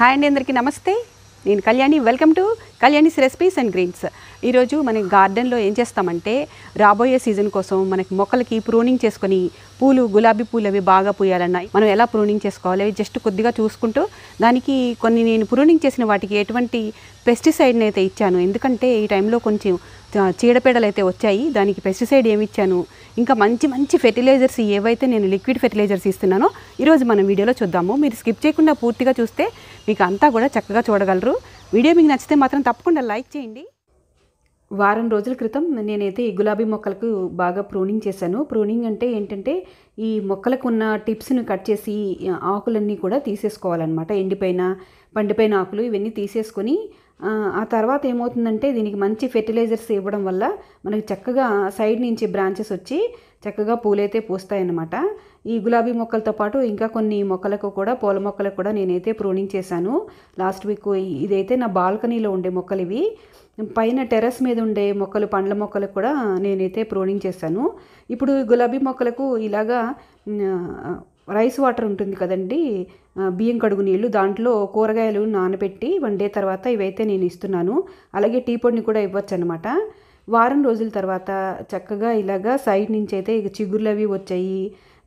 hi అండి అందరికీ నమస్తే నేను Kalyani welcome to Kalyani's recipes and greens ఈరోజు మన గార్డెన్లో ఏం చేస్తామంటే రాబోయే సీజన్ కోసం మనకి మొక్కలకి ప్రూనింగ్ చేసుకొని పూలు గులాబీ పూలు అవి బాగా పూయాలన్నా మనం ఎలా ప్రూనింగ్ చేసుకోవాలి జస్ట్ కొద్దిగా చూసుకుంటూ దానికి కొన్ని నేను ప్రూనింగ్ చేసిన వాటికి ఎటువంటి పెస్టిసైడ్ని అయితే ఇచ్చాను ఎందుకంటే ఈ టైంలో కొంచెం చీడపీడలు అయితే వచ్చాయి దానికి పెస్టిసైడ్ ఏమి ఇచ్చాను ఇంకా మంచి మంచి ఫెర్టిలైజర్స్ ఏవైతే నేను లిక్విడ్ ఫెర్టిలైజర్స్ ఇస్తున్నానో ఈరోజు మనం వీడియోలో చూద్దాము మీరు స్కిప్ చేయకుండా పూర్తిగా చూస్తే మీకు అంతా కూడా చక్కగా చూడగలరు వీడియో మీకు నచ్చితే మాత్రం తప్పకుండా లైక్ చేయండి వారం రోజుల క్రితం నేనైతే ఈ గులాబీ మొక్కలకు బాగా ప్రూనింగ్ చేశాను ప్రూనింగ్ అంటే ఏంటంటే ఈ మొక్కలకు ఉన్న టిప్స్ను కట్ చేసి ఆకులన్నీ కూడా తీసేసుకోవాలన్నమాట ఎండిపోయిన పండిపోయిన ఆకులు ఇవన్నీ తీసేసుకొని ఆ తర్వాత ఏమవుతుందంటే దీనికి మంచి ఫెర్టిలైజర్స్ ఇవ్వడం వల్ల మనకి చక్కగా సైడ్ నుంచి బ్రాంచెస్ వచ్చి చక్కగా పూలైతే పూస్తాయన్నమాట ఈ గులాబీ మొక్కలతో పాటు ఇంకా కొన్ని మొక్కలకు కూడా పూల మొక్కలకు కూడా నేనైతే ప్రూనింగ్ చేశాను లాస్ట్ వీక్ ఇదైతే నా బాల్కనీలో ఉండే మొక్కలు ఇవి పైన టెర్రస్ మీద ఉండే మొక్కలు పండ్ల మొక్కలకు కూడా నేనైతే ప్రూనింగ్ చేశాను ఇప్పుడు గులాబీ మొక్కలకు ఇలాగా రైస్ వాటర్ ఉంటుంది కదండి బియ్యం కడుగు నీళ్ళు దాంట్లో కూరగాయలు నానబెట్టి వన్ డే తర్వాత ఇవైతే నేను ఇస్తున్నాను అలాగే టీ పొడిని కూడా ఇవ్వచ్చు అనమాట వారం రోజుల తర్వాత చక్కగా ఇలాగా సైడ్ నుంచి అయితే ఇక చిగురులు అవి వచ్చాయి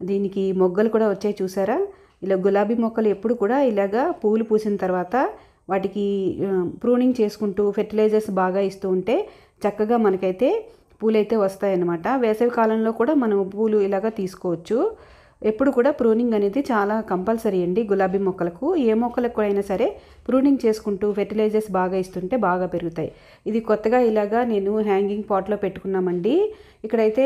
దీనికి మొగ్గలు కూడా వచ్చాయి చూసారా ఇలా గులాబీ మొక్కలు ఎప్పుడు కూడా ఇలాగా పూలు పూసిన తర్వాత వాటికి ప్రూనింగ్ చేసుకుంటూ ఫెర్టిలైజర్స్ బాగా ఇస్తూ ఉంటే చక్కగా మనకైతే పూలైతే వస్తాయన్నమాట వేసవి కాలంలో కూడా మనం పూలు ఇలాగా తీసుకోవచ్చు ఎప్పుడు కూడా ప్రూనింగ్ అనేది చాలా కంపల్సరీ అండి గులాబీ మొక్కలకు ఏ మొక్కలకు అయినా సరే ప్రూనింగ్ చేసుకుంటూ ఫెర్టిలైజర్స్ బాగా ఇస్తుంటే బాగా పెరుగుతాయి ఇది కొత్తగా ఇలాగా నేను హ్యాంగింగ్ పాట్లో పెట్టుకున్నామండి ఇక్కడైతే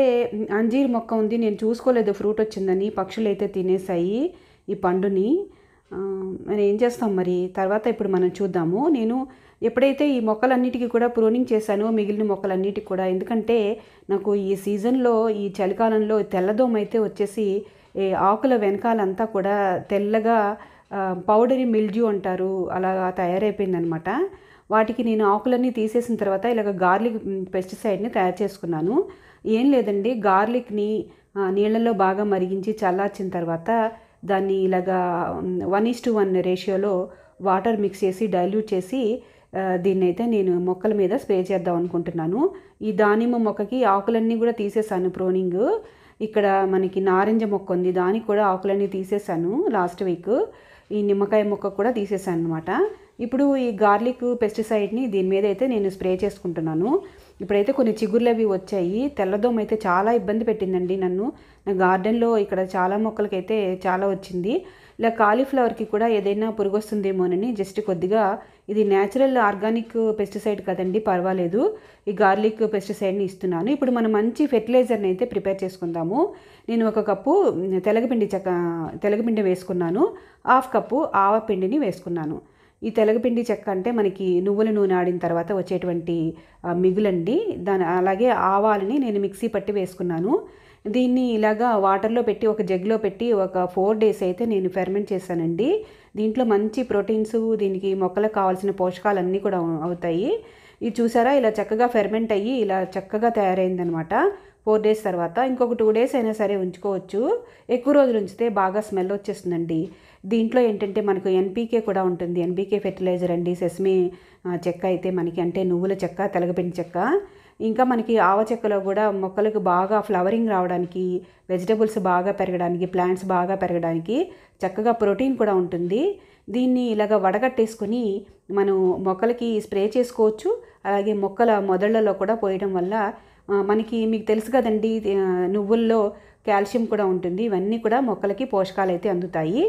అంజీర్ మొక్క ఉంది నేను చూసుకోలేదు ఫ్రూట్ వచ్చిందని పక్షులు అయితే తినేసాయి ఈ పండుని మరి ఏం చేస్తాం మరి తర్వాత ఇప్పుడు మనం చూద్దాము నేను ఎప్పుడైతే ఈ మొక్కలన్నిటికీ కూడా ప్రూనింగ్ చేశానో మిగిలిన మొక్కలన్నిటికీ కూడా ఎందుకంటే నాకు ఈ సీజన్లో ఈ చలికాలంలో తెల్లదోమ అయితే వచ్చేసి ఆకుల వెనకాలంతా కూడా తెల్లగా పౌడరీ మిల్డ్యూ అంటారు అలా తయారైపోయిందనమాట వాటికి నేను ఆకులన్నీ తీసేసిన తర్వాత ఇలాగ గార్లిక్ పెస్టిసైడ్ని తయారు చేసుకున్నాను ఏం లేదండి గార్లిక్ని నీళ్ళలో బాగా మరిగించి చల్లార్చిన తర్వాత దాన్ని ఇలాగా వన్ ఈస్ టు వన్ రేషియోలో వాటర్ మిక్స్ చేసి డైల్యూట్ చేసి దీన్ని అయితే నేను మొక్కల మీద స్ప్రే చేద్దాం అనుకుంటున్నాను ఈ దానిమ్మ మొక్కకి ఆకులన్నీ కూడా తీసేసాను ప్రోనింగ్ ఇక్కడ మనకి నారింజ మొక్క ఉంది దానికి కూడా ఆకులన్నీ తీసేసాను లాస్ట్ వీక్ ఈ నిమ్మకాయ మొక్క కూడా తీసేసాను అనమాట ఇప్పుడు ఈ గార్లిక్ పెస్టిసైడ్ని దీని మీద అయితే నేను స్ప్రే చేసుకుంటున్నాను ఇప్పుడైతే కొన్ని చిగుర్లు అవి వచ్చాయి తెల్లదోమ అయితే చాలా ఇబ్బంది పెట్టిందండి నన్ను నా గార్డెన్లో ఇక్కడ చాలా మొక్కలకైతే చాలా వచ్చింది ఇలా కాలీఫ్లవర్కి కూడా ఏదైనా పురుగు వస్తుందేమోనని జస్ట్ కొద్దిగా ఇది న్యాచురల్ ఆర్గానిక్ పెస్టిసైడ్ కదండి పర్వాలేదు ఈ గార్లిక్ పెస్టిసైడ్ని ఇస్తున్నాను ఇప్పుడు మనం మంచి ఫెర్టిలైజర్ని అయితే ప్రిపేర్ చేసుకుందాము నేను ఒక కప్పు తెలగపిండి చక్క తెలగపిండి వేసుకున్నాను హాఫ్ కప్పు ఆవ పిండిని వేసుకున్నాను ఈ తెలగపిండి చెక్క అంటే మనకి నువ్వుల నూనె ఆడిన తర్వాత వచ్చేటువంటి మిగులండి దాని అలాగే ఆవాలని నేను మిక్సీ పట్టి వేసుకున్నాను దీన్ని ఇలాగా వాటర్లో పెట్టి ఒక జగ్లో పెట్టి ఒక ఫోర్ డేస్ అయితే నేను ఫెర్మెంట్ చేశానండి దీంట్లో మంచి ప్రోటీన్స్ దీనికి మొక్కలకు కావాల్సిన పోషకాలు అన్నీ కూడా అవుతాయి ఇది చూసారా ఇలా చక్కగా ఫెర్మెంట్ అయ్యి ఇలా చక్కగా తయారైందనమాట ఫోర్ డేస్ తర్వాత ఇంకొక టూ డేస్ అయినా సరే ఉంచుకోవచ్చు ఎక్కువ రోజులు ఉంచితే బాగా స్మెల్ వచ్చేస్తుందండి దీంట్లో ఏంటంటే మనకు ఎన్పీకే కూడా ఉంటుంది ఎన్పీకే ఫెర్టిలైజర్ అండి సెస్మి చెక్క అయితే మనకి అంటే నువ్వుల చెక్క తెలగపిండి చెక్క ఇంకా మనకి ఆవ చెక్కలో కూడా మొక్కలకు బాగా ఫ్లవరింగ్ రావడానికి వెజిటబుల్స్ బాగా పెరగడానికి ప్లాంట్స్ బాగా పెరగడానికి చక్కగా ప్రోటీన్ కూడా ఉంటుంది దీన్ని ఇలాగ వడగట్టేసుకుని మనం మొక్కలకి స్ప్రే చేసుకోవచ్చు అలాగే మొక్కల మొదళ్లలో కూడా పోయడం వల్ల మనకి మీకు తెలుసు కదండి నువ్వుల్లో కాల్షియం కూడా ఉంటుంది ఇవన్నీ కూడా మొక్కలకి పోషకాలు అయితే అందుతాయి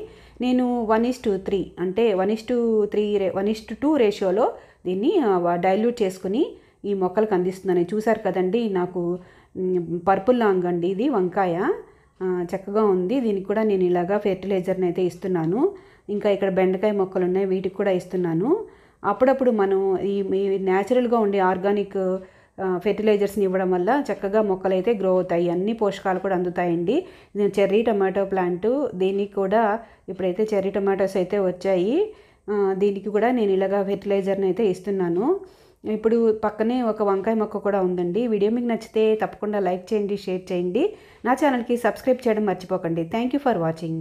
నేను వన్ ఇస్ టు త్రీ అంటే one is to three one is to two రేషియోలో దీన్ని డైల్యూట్ చేసుకుని ఈ మొక్కలకు అందిస్తున్నాను చూశారు కదండి నాకు పర్పుల్ లాంగ్ అండి ఇది వంకాయ చక్కగా ఉంది దీనికి కూడా నేను ఇలాగా ఫెర్టిలైజర్ని అయితే ఇస్తున్నాను ఇంకా ఇక్కడ బెండకాయ మొక్కలు ఉన్నాయి వీటికి కూడా ఇస్తున్నాను అప్పుడప్పుడు మనం ఈ నేచురల్గా ఉండే ఆర్గానిక్ ఫెర్టిలైజర్స్ని ఇవ్వడం వల్ల చక్కగా మొక్కలు అయితే గ్రో అవుతాయి అన్ని పోషకాలు కూడా అందుతాయండి చెర్రీ టమాటో ప్లాంట్ దీనికి కూడా ఇప్పుడైతే చెర్రీ టమాటోస్ అయితే వచ్చాయి దీనికి కూడా నేను ఇలాగా ఫెర్టిలైజర్ని అయితే ఇస్తున్నాను ఇప్పుడు పక్కనే ఒక వంకాయ మొక్క కూడా ఉందండి వీడియో మీకు నచ్చితే తప్పకుండా లైక్ చేయండి షేర్ చేయండి నా ఛానల్కి సబ్స్క్రైబ్ చేయడం మర్చిపోకండి థ్యాంక్ యూ ఫర్ వాచింగ్